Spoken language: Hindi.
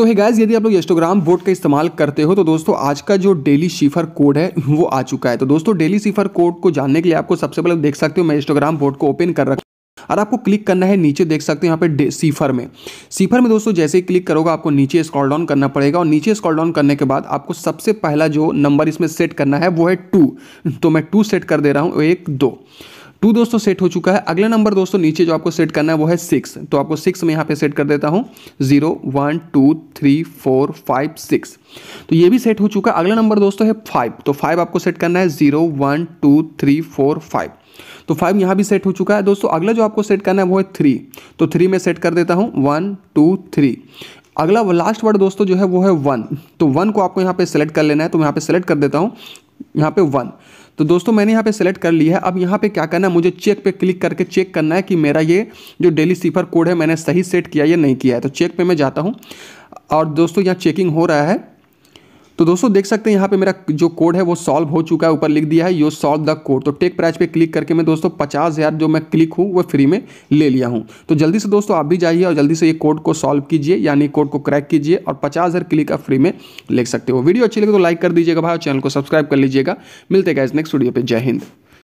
सो है गाइज यदि आप लोग इंस्टोग्राम बोर्ड का इस्तेमाल करते हो तो दोस्तों आज का जो डेली शिफर कोड है वो आ चुका है तो दोस्तों डेली शिफर कोड को जानने के लिए आपको सबसे पहले देख सकते हो मैं इंस्टोग्राम बोर्ड को ओपन कर रखा और आपको क्लिक करना है नीचे देख सकते हो यहाँ पे सीफर में सीफर में दोस्तों जैसे ही क्लिक करोगे आपको नीचे स्क्रॉल डाउन करना पड़ेगा और नीचे स्क्रॉल डाउन करने के बाद आपको सबसे पहला जो नंबर इसमें सेट करना है वो है टू तो मैं टू सेट कर दे रहा हूँ एक दो टू दोस्तों सेट हो चुका है अगला नंबर दोस्तों नीचे जो आपको सेट करना है वो है सिक्स तो आपको सिक्स में यहाँ पे सेट कर देता हूँ zero one two three four five six तो ये भी सेट हो चुका है अगला नंबर दोस्तों है फाइव तो फाइव आपको सेट करना है zero one two three four five तो फाइव यहाँ भी सेट हो चुका है दोस्तों अगला जो आपको सेट करना है वो है थ्री तो थ्री में सेट कर देता हूँ वन टू थ्री अगला लास्ट वर्ड दोस्तों जो है वो है वन तो वन को आपको यहाँ पे सेलेक्ट कर लेना है तो मैं यहाँ पे सेलेक्ट कर देता हूँ यहाँ पे वन तो दोस्तों मैंने यहाँ पे सेलेक्ट कर लिया है अब यहाँ पे क्या करना है मुझे चेक पे क्लिक करके चेक करना है कि मेरा ये जो डेली सिफर कोड है मैंने सही सेट किया या नहीं किया है तो चेक पे मैं जाता हूँ और दोस्तों यहाँ चेकिंग हो रहा है तो दोस्तों देख सकते हैं यहाँ पे मेरा जो कोड है वो सॉल्व हो चुका है ऊपर लिख दिया है यो सॉल्व द कोड तो टेक प्राइस पे क्लिक करके मैं दोस्तों पचास हज़ार जो मैं क्लिक हूँ वो फ्री में ले लिया हूँ तो जल्दी से दोस्तों आप भी जाइए और जल्दी से ये कोड को सॉल्व कीजिए यानी कोड को क्रैक कीजिए और पचास हज़ार क्लिक आप फ्री में ले सकते हो वीडियो अच्छी लगे तो लाइक कर दीजिएगा भाई चैनल को सब्सक्राइब कर लीजिएगा मिलते गए नेक्स्ट वीडियो पर जय हिंद